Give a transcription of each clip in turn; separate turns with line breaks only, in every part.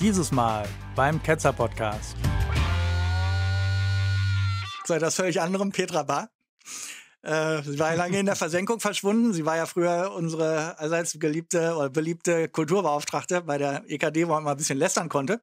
Dieses Mal beim Ketzer Podcast. Sei das völlig anderem, Petra Bar. Äh, sie war ja lange in der Versenkung verschwunden. Sie war ja früher unsere allseits geliebte oder äh, beliebte Kulturbeauftragte bei der EKD, wo man mal ein bisschen lästern konnte.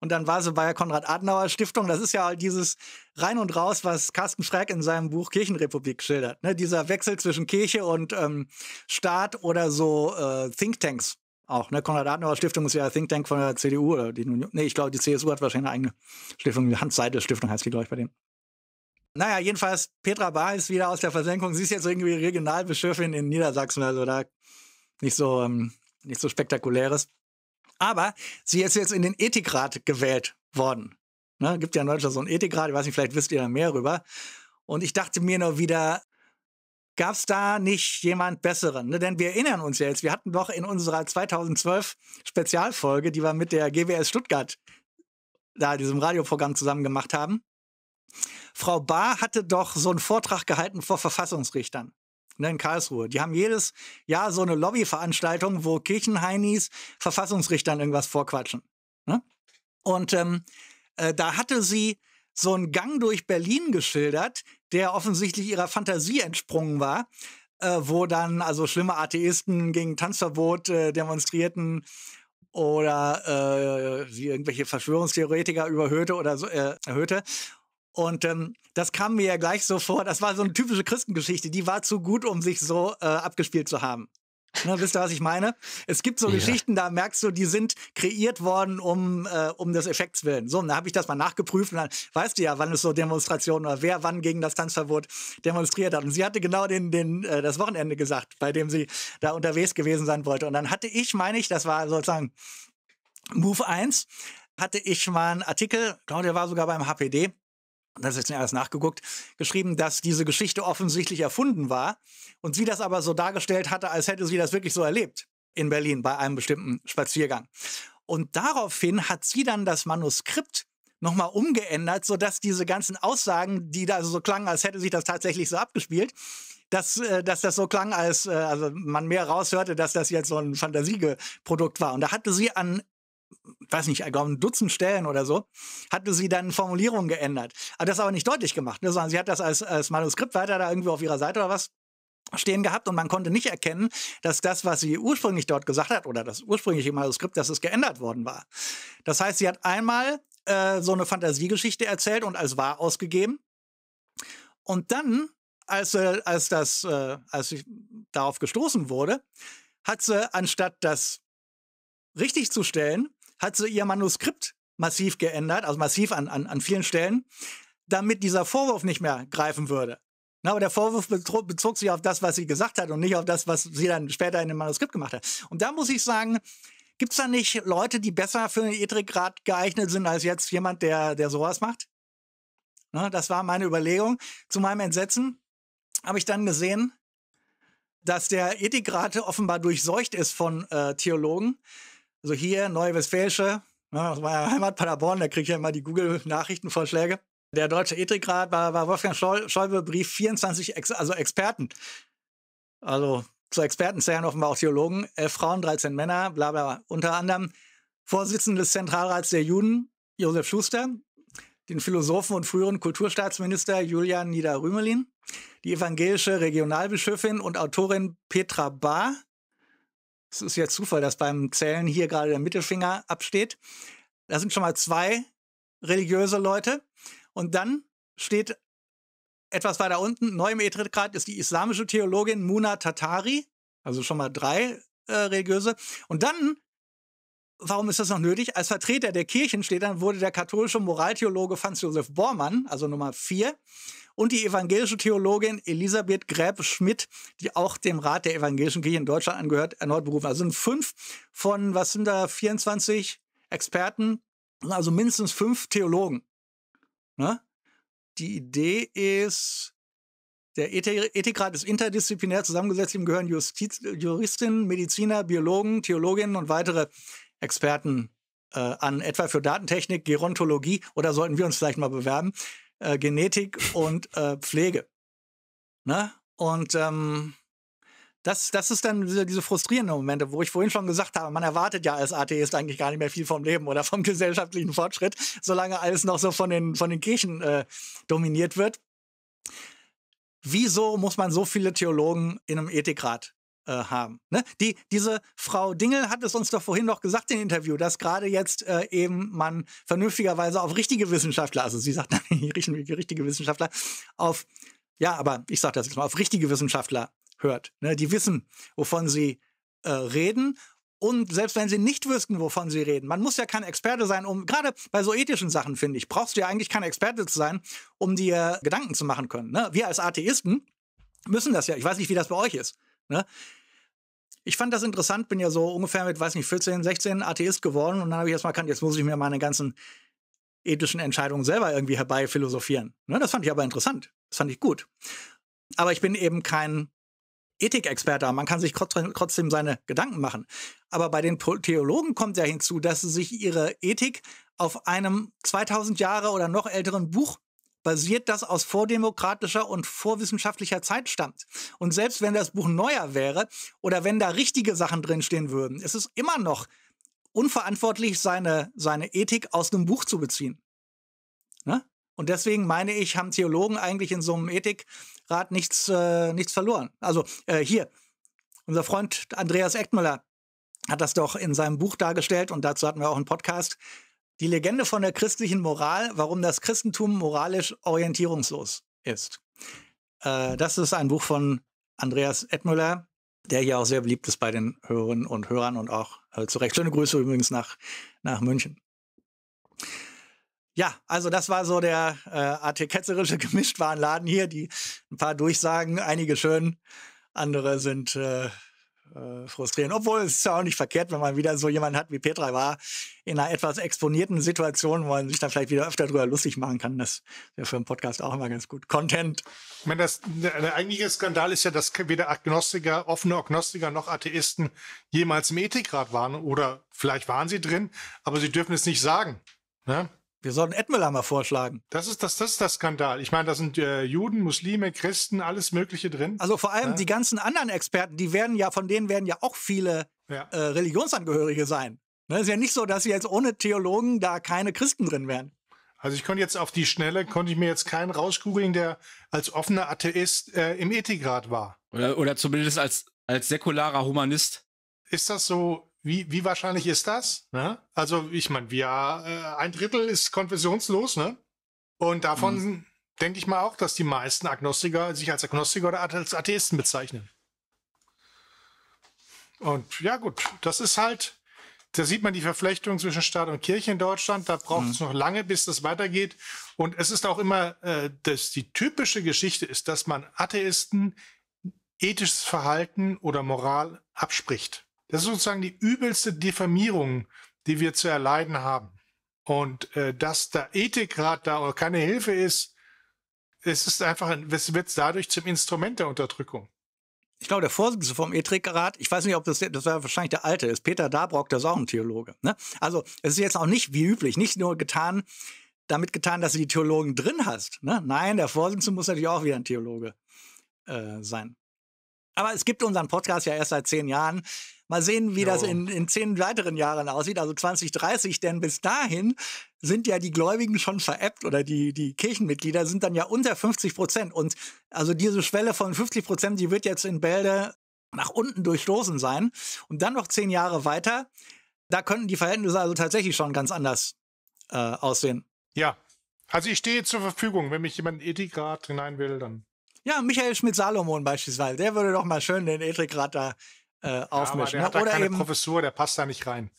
Und dann war sie bei der Konrad-Adenauer-Stiftung. Das ist ja dieses Rein und Raus, was Carsten Schreck in seinem Buch Kirchenrepublik schildert. Ne? Dieser Wechsel zwischen Kirche und ähm, Staat oder so äh, Thinktanks auch. Ne? Konrad Adenauer Stiftung ist ja Think Tank von der CDU oder die Nee, ich glaube, die CSU hat wahrscheinlich eine eigene Stiftung. Die Hans-Seidel-Stiftung heißt die, glaube ich, bei denen. Naja, jedenfalls, Petra Bahr ist wieder aus der Versenkung. Sie ist jetzt irgendwie Regionalbischöfin in Niedersachsen, also da nicht so, ähm, nicht so spektakuläres. Aber sie ist jetzt in den Ethikrat gewählt worden. Ne? Gibt ja in Deutschland so einen Ethikrat, ich weiß nicht, vielleicht wisst ihr da mehr rüber. Und ich dachte mir nur wieder, gab es da nicht jemand Besseren? Ne? Denn wir erinnern uns ja jetzt, wir hatten doch in unserer 2012 Spezialfolge, die wir mit der GWS Stuttgart da diesem Radioprogramm zusammen gemacht haben, Frau Bahr hatte doch so einen Vortrag gehalten vor Verfassungsrichtern ne, in Karlsruhe. Die haben jedes Jahr so eine Lobbyveranstaltung, wo Kirchenheinis Verfassungsrichtern irgendwas vorquatschen. Ne? Und ähm, äh, da hatte sie so einen Gang durch Berlin geschildert, der offensichtlich ihrer Fantasie entsprungen war, äh, wo dann also schlimme Atheisten gegen Tanzverbot äh, demonstrierten oder äh, irgendwelche Verschwörungstheoretiker überhöhte oder so, äh, erhöhte. Und ähm, das kam mir ja gleich so vor, das war so eine typische Christengeschichte, die war zu gut, um sich so äh, abgespielt zu haben. Ne, wisst ihr, was ich meine? Es gibt so ja. Geschichten, da merkst du, die sind kreiert worden, um, äh, um des Effekts willen. So, und da habe ich das mal nachgeprüft und dann weißt du ja, wann es so Demonstrationen oder wer wann gegen das Tanzverbot demonstriert hat. Und sie hatte genau den, den, äh, das Wochenende gesagt, bei dem sie da unterwegs gewesen sein wollte. Und dann hatte ich, meine ich, das war sozusagen Move 1, hatte ich mal einen Artikel, glaube der war sogar beim HPD, das ist jetzt alles nachgeguckt, geschrieben, dass diese Geschichte offensichtlich erfunden war und sie das aber so dargestellt hatte, als hätte sie das wirklich so erlebt in Berlin bei einem bestimmten Spaziergang. Und daraufhin hat sie dann das Manuskript nochmal umgeändert, sodass diese ganzen Aussagen, die da so klangen, als hätte sich das tatsächlich so abgespielt, dass, äh, dass das so klang, als äh, also man mehr raushörte, dass das jetzt so ein Fantasieprodukt war. Und da hatte sie an weiß nicht, ich glaube, ein Dutzend Stellen oder so, hatte sie dann Formulierungen geändert. Hat das aber nicht deutlich gemacht, ne? sondern sie hat das als, als Manuskript weiter da irgendwie auf ihrer Seite oder was stehen gehabt und man konnte nicht erkennen, dass das, was sie ursprünglich dort gesagt hat oder das ursprüngliche Manuskript, dass es geändert worden war. Das heißt, sie hat einmal äh, so eine Fantasiegeschichte erzählt und als wahr ausgegeben. Und dann, als, äh, als, das, äh, als ich darauf gestoßen wurde, hat sie, anstatt das richtig zu stellen, hat sie ihr Manuskript massiv geändert, also massiv an, an, an vielen Stellen, damit dieser Vorwurf nicht mehr greifen würde. Na, aber der Vorwurf bezog sich auf das, was sie gesagt hat und nicht auf das, was sie dann später in dem Manuskript gemacht hat. Und da muss ich sagen, gibt es da nicht Leute, die besser für den Ethikrat geeignet sind als jetzt jemand, der, der sowas macht? Na, das war meine Überlegung. Zu meinem Entsetzen habe ich dann gesehen, dass der Ethikrat offenbar durchseucht ist von äh, Theologen, also hier, Neu-Westfälische, ne, aus meiner Heimat Paderborn, da kriege ich ja immer die Google-Nachrichtenvorschläge. Der Deutsche Ethikrat war, war Wolfgang Schäuble, Brief 24, Ex also Experten. Also zu Experten zählen offenbar auch Theologen, elf Frauen, 13 Männer, bla bla, unter anderem Vorsitzende des Zentralrats der Juden, Josef Schuster, den Philosophen und früheren Kulturstaatsminister Julian Niederrümelin, die evangelische Regionalbischöfin und Autorin Petra Bahr, es ist ja Zufall, dass beim Zählen hier gerade der Mittelfinger absteht. Da sind schon mal zwei religiöse Leute. Und dann steht etwas weiter unten, neu im Etritgrad, ist die islamische Theologin Muna Tatari. Also schon mal drei äh, religiöse. Und dann warum ist das noch nötig? Als Vertreter der Kirchen steht dann, wurde der katholische Moraltheologe Franz Josef Bormann, also Nummer vier, und die evangelische Theologin Elisabeth Gräb-Schmidt, die auch dem Rat der evangelischen Kirche in Deutschland angehört, erneut berufen. Also sind fünf von, was sind da, 24 Experten, also mindestens fünf Theologen. Ne? Die Idee ist, der Ethikrat ist interdisziplinär zusammengesetzt. Ihm gehören Justiz, Juristinnen, Mediziner, Biologen, Theologinnen und weitere Experten äh, an, etwa für Datentechnik, Gerontologie oder sollten wir uns vielleicht mal bewerben äh, Genetik und äh, Pflege. Ne? Und ähm, das, das ist dann diese, diese frustrierenden Momente, wo ich vorhin schon gesagt habe, man erwartet ja als Atheist eigentlich gar nicht mehr viel vom Leben oder vom gesellschaftlichen Fortschritt, solange alles noch so von den, von den Kirchen äh, dominiert wird. Wieso muss man so viele Theologen in einem Ethikrat äh, haben. Ne? Die, diese Frau Dingel hat es uns doch vorhin noch gesagt im Interview, dass gerade jetzt äh, eben man vernünftigerweise auf richtige Wissenschaftler, also sie sagt dann richtige, richtige Wissenschaftler, auf, ja, aber ich sage das jetzt mal, auf richtige Wissenschaftler hört. Ne? Die wissen, wovon sie äh, reden und selbst wenn sie nicht wüssten, wovon sie reden, man muss ja kein Experte sein, um, gerade bei so ethischen Sachen, finde ich, brauchst du ja eigentlich kein Experte zu sein, um dir Gedanken zu machen können. Ne? Wir als Atheisten müssen das ja. Ich weiß nicht, wie das bei euch ist. Ne? Ich fand das interessant, bin ja so ungefähr mit, weiß nicht, 14, 16 Atheist geworden und dann habe ich erstmal erkannt, jetzt muss ich mir meine ganzen ethischen Entscheidungen selber irgendwie herbei philosophieren. Ne? Das fand ich aber interessant. Das fand ich gut. Aber ich bin eben kein Ethikexperte. Man kann sich trotzdem seine Gedanken machen. Aber bei den Theologen kommt ja hinzu, dass sie sich ihre Ethik auf einem 2000 Jahre oder noch älteren Buch basiert, das aus vordemokratischer und vorwissenschaftlicher Zeit stammt. Und selbst wenn das Buch neuer wäre oder wenn da richtige Sachen drinstehen würden, ist es immer noch unverantwortlich, seine, seine Ethik aus einem Buch zu beziehen. Ne? Und deswegen meine ich, haben Theologen eigentlich in so einem Ethikrat nichts, äh, nichts verloren. Also äh, hier, unser Freund Andreas Eckmüller hat das doch in seinem Buch dargestellt und dazu hatten wir auch einen Podcast. Die Legende von der christlichen Moral, warum das Christentum moralisch orientierungslos ist. Äh, das ist ein Buch von Andreas Edmüller, der hier auch sehr beliebt ist bei den Hörerinnen und Hörern und auch äh, zu Recht. Schöne Grüße übrigens nach, nach München. Ja, also das war so der äh, artiketzerische Gemischtwarenladen hier. Die ein paar Durchsagen, einige schön, andere sind äh, äh, frustrieren. Obwohl es ist ja auch nicht verkehrt, wenn man wieder so jemanden hat, wie Petra war, in einer etwas exponierten Situation, wo man sich dann vielleicht wieder
öfter drüber lustig machen kann. Das wäre für einen Podcast auch immer ganz gut. Content. Ich meine, das, der, der eigentliche Skandal ist ja, dass weder Agnostiker, offene Agnostiker noch Atheisten jemals im Ethikrat waren. Oder vielleicht waren sie drin, aber sie dürfen es nicht sagen. Ne? Wir sollten Edmüller mal vorschlagen. Das ist das, das ist das Skandal. Ich meine, da sind äh, Juden, Muslime, Christen, alles Mögliche drin. Also vor allem ja. die ganzen anderen Experten, die werden ja, von denen werden ja auch viele ja. Äh, Religionsangehörige sein. Es ne, Ist ja nicht so, dass sie jetzt ohne Theologen da keine Christen drin wären. Also ich konnte jetzt auf die Schnelle, konnte ich mir jetzt keinen rausgoogeln, der als offener Atheist äh, im Ethikrat war. Oder, oder zumindest als, als säkularer Humanist. Ist das so wie, wie wahrscheinlich ist das? Ne? Also ich meine, wir äh, ein Drittel ist konfessionslos, ne? Und davon mhm. denke ich mal auch, dass die meisten Agnostiker sich als Agnostiker oder als Atheisten bezeichnen. Und ja gut, das ist halt, da sieht man die Verflechtung zwischen Staat und Kirche in Deutschland. Da braucht es mhm. noch lange, bis das weitergeht. Und es ist auch immer, äh, dass die typische Geschichte ist, dass man Atheisten ethisches Verhalten oder Moral abspricht. Das ist sozusagen die übelste Diffamierung, die wir zu erleiden haben. Und äh, dass der Ethikrat da keine Hilfe ist, es ist einfach, es wird dadurch zum Instrument der Unterdrückung. Ich glaube, der Vorsitzende vom Ethikrat, ich weiß nicht, ob das, das war wahrscheinlich der alte ist,
Peter Dabrock, der ist auch ein Theologe. Ne? Also es ist jetzt auch nicht wie üblich, nicht nur getan, damit getan, dass du die Theologen drin hast. Ne? Nein, der Vorsitzende muss natürlich auch wieder ein Theologe äh, sein. Aber es gibt unseren Podcast ja erst seit zehn Jahren. Mal sehen, wie jo. das in, in zehn weiteren Jahren aussieht, also 2030, denn bis dahin sind ja die Gläubigen schon veräppt oder die, die Kirchenmitglieder sind dann ja unter 50 Prozent. Und also diese Schwelle von 50 Prozent, die wird jetzt in Bälde nach unten durchstoßen sein. Und dann noch zehn Jahre
weiter, da könnten die Verhältnisse also tatsächlich schon ganz anders äh, aussehen. Ja, also ich stehe zur Verfügung. Wenn mich jemand in Ethikrat hinein will, dann ja, Michael Schmidt-Salomon beispielsweise, der würde doch mal schön den Etrik da äh, aufmischen. Ja, aber der hat ne? da Oder keine eben, Professur, der passt da nicht rein.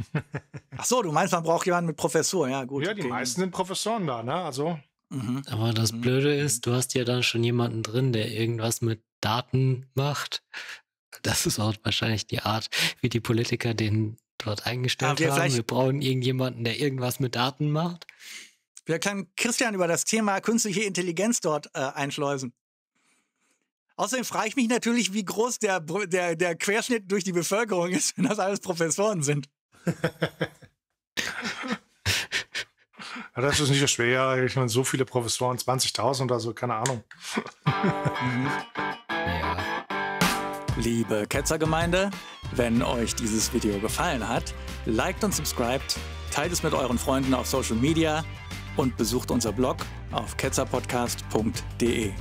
Ach so, du meinst, man braucht jemanden mit Professur, ja gut. Ja, die okay. meisten sind Professoren da, ne? Also. Mhm. Aber das mhm. Blöde ist, du hast ja dann schon jemanden drin, der irgendwas mit Daten macht. Das ist auch wahrscheinlich die Art, wie die Politiker den dort eingestellt ja, haben. Wir brauchen irgendjemanden, der irgendwas mit Daten macht.
Wir können Christian über das Thema künstliche Intelligenz dort äh, einschleusen. Außerdem frage ich mich natürlich, wie groß der, der, der Querschnitt durch die Bevölkerung ist, wenn das alles Professoren sind.
das ist nicht so schwer. Ich meine, so viele Professoren, 20.000 oder so, keine Ahnung. ja. Liebe Ketzergemeinde, wenn euch dieses
Video gefallen hat, liked und subscribed, teilt es mit euren Freunden auf Social Media und besucht unser Blog auf ketzerpodcast.de.